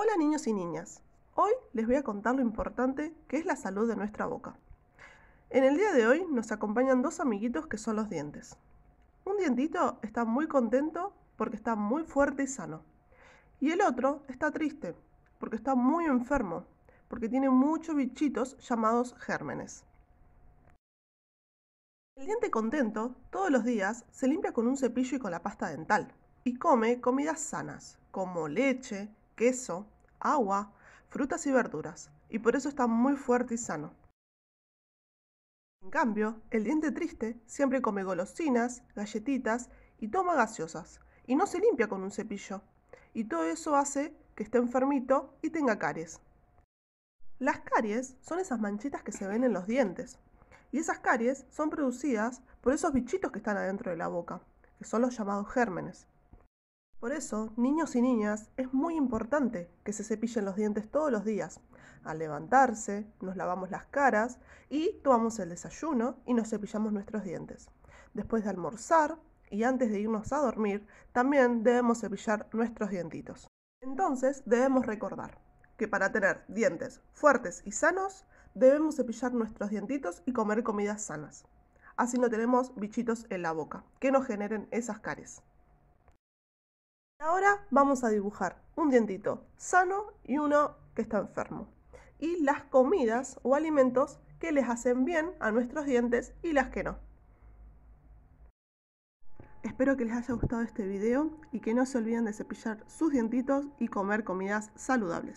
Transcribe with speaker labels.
Speaker 1: Hola niños y niñas, hoy les voy a contar lo importante que es la salud de nuestra boca. En el día de hoy nos acompañan dos amiguitos que son los dientes. Un dientito está muy contento porque está muy fuerte y sano. Y el otro está triste porque está muy enfermo, porque tiene muchos bichitos llamados gérmenes. El diente contento todos los días se limpia con un cepillo y con la pasta dental y come comidas sanas como leche, queso, agua, frutas y verduras, y por eso está muy fuerte y sano. En cambio, el diente triste siempre come golosinas, galletitas y toma gaseosas, y no se limpia con un cepillo, y todo eso hace que esté enfermito y tenga caries. Las caries son esas manchitas que se ven en los dientes, y esas caries son producidas por esos bichitos que están adentro de la boca, que son los llamados gérmenes. Por eso, niños y niñas, es muy importante que se cepillen los dientes todos los días. Al levantarse, nos lavamos las caras y tomamos el desayuno y nos cepillamos nuestros dientes. Después de almorzar y antes de irnos a dormir, también debemos cepillar nuestros dientitos. Entonces, debemos recordar que para tener dientes fuertes y sanos, debemos cepillar nuestros dientitos y comer comidas sanas. Así no tenemos bichitos en la boca, que nos generen esas caries. Ahora vamos a dibujar un dientito sano y uno que está enfermo. Y las comidas o alimentos que les hacen bien a nuestros dientes y las que no. Espero que les haya gustado este video y que no se olviden de cepillar sus dientitos y comer comidas saludables.